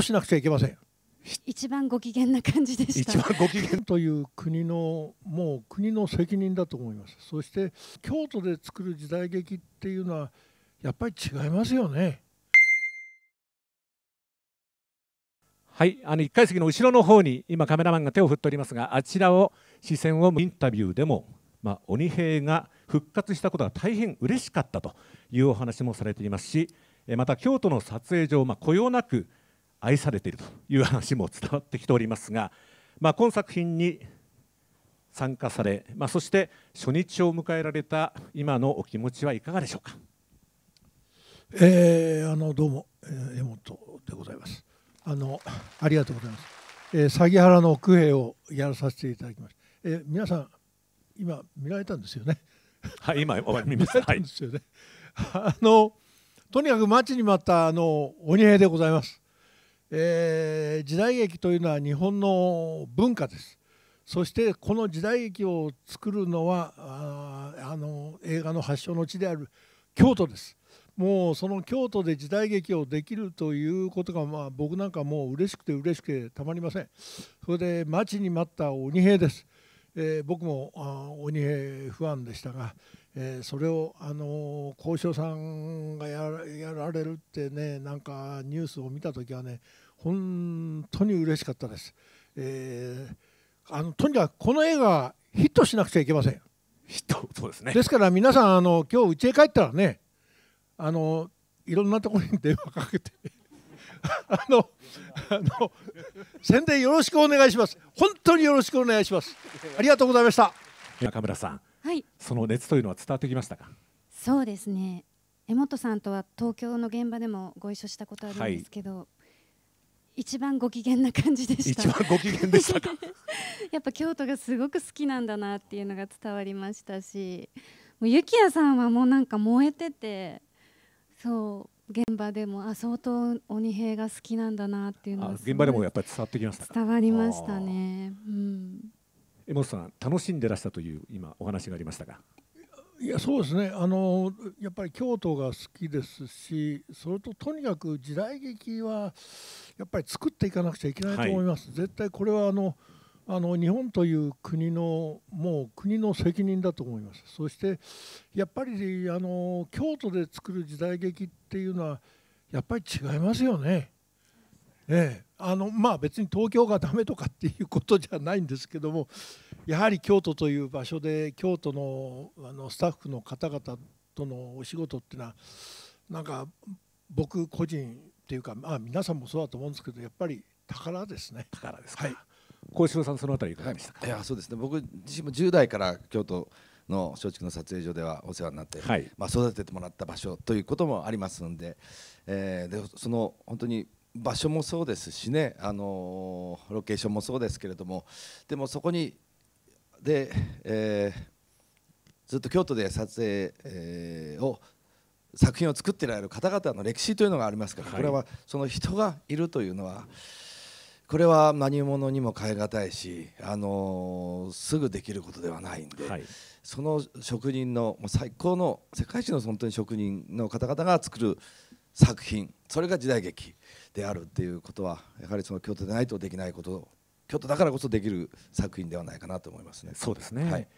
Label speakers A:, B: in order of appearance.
A: としなくちゃいけません。
B: 一番ご機嫌な感じでし一番ご
A: 機嫌という国のもう国の責任だと思いますそして京都で作る時代劇って
B: いうのはやっぱり違いますよねはいあの1階席の後ろの方に今カメラマンが手を振っておりますがあちらを視線をインタビューでも、まあ、鬼平が復活したことが大変嬉しかったというお話もされていますしまた京都の撮影場、まあ、こよなく愛されているという話も伝わってきておりますが、まあ、今作品に参加され、まあ、そして初日を迎えられた今のお気持ちはいかがでしょうか。
A: えー、あのどうも、えー、江本でございます。あのありがとうございます。えー、詐欺原の区兵をやらさせていただきました。えー、皆さん今見られたんですよね。
B: はい、今お見ました。はい、です
A: よね。あのとにかく待ちに待ったあの鬼兵でございます。えー、時代劇というのは日本の文化ですそしてこの時代劇を作るのはあの映画の発祥の地である京都ですもうその京都で時代劇をできるということが、まあ、僕なんかもう嬉しくて嬉しくてたまりませんそれで待ちに待った鬼兵ですえー、僕も鬼平不安でしたが、えー、それを、あのー、交渉さんがやられるってねなんかニュースを見た時はね本当に嬉しかったです、えー、あのとにかくこの映画ヒットしなくちゃいけません
B: ヒットそうですね
A: ですから皆さんあの今日家へ帰ったらねあのいろんなところに電話かけて あのあの宣伝よろしくお願いします本当によろしくお願いしますありが
B: とうございました中村さん、はい、その熱というのは伝わってきましたかそうですね江本さんとは東京の現場でもご一緒したことあるんですけど、はい、一番ご機嫌な感じでした一番ご機嫌でしたか やっぱ京都がすごく好きなんだなっていうのが伝わりましたしもうゆきやさんはもうなんか燃えててそう現場でもあ相当鬼平が好きなんだなっていうのが現場でもやっぱり伝わってきました伝わりましたね、うん、江本さん楽しんでらしたという今お話がありましたが
A: いやそうですねあのやっぱり京都が好きですしそれととにかく時代劇はやっぱり作っていかなくちゃいけないと思います、はい、絶対これはあのあの日本という国のもう国の責任だと思いますそしてやっぱりあの京都で作る時代劇っていうのはやっぱり違いますよね。ええ、あのまあ別に東京がダメとかっていうことじゃないんですけどもやはり京都という場所で京都のあのスタッフの方々とのお仕事っていうのはなんか僕個人っていうか、まあ、皆さんもそうだと思うんですけどやっぱり宝ですね。宝ですはい小四さんそのあたりいかがでしたか、はい、いやそうですね僕
C: 自身も10代から京都の松竹の撮影所ではお世話になって、はい、まあ、育ててもらった場所ということもありますので,、えー、でその本当に場所もそうですしね、あのー、ロケーションもそうですけれどもでもそこにで、えー、ずっと京都で撮影、えー、を作品を作ってられる方々の歴史というのがありますから、これはその人がいるというのは。これは何者にも代え難いし、あのー、すぐできることではないんで、はい、その職人のもう最高の世界一の本当に職人の方々が作る作品それが時代劇であるっていうことはやはりその京都でないとできないこと京都だからこそできる作品ではないかなと思いますね。そうですね、はい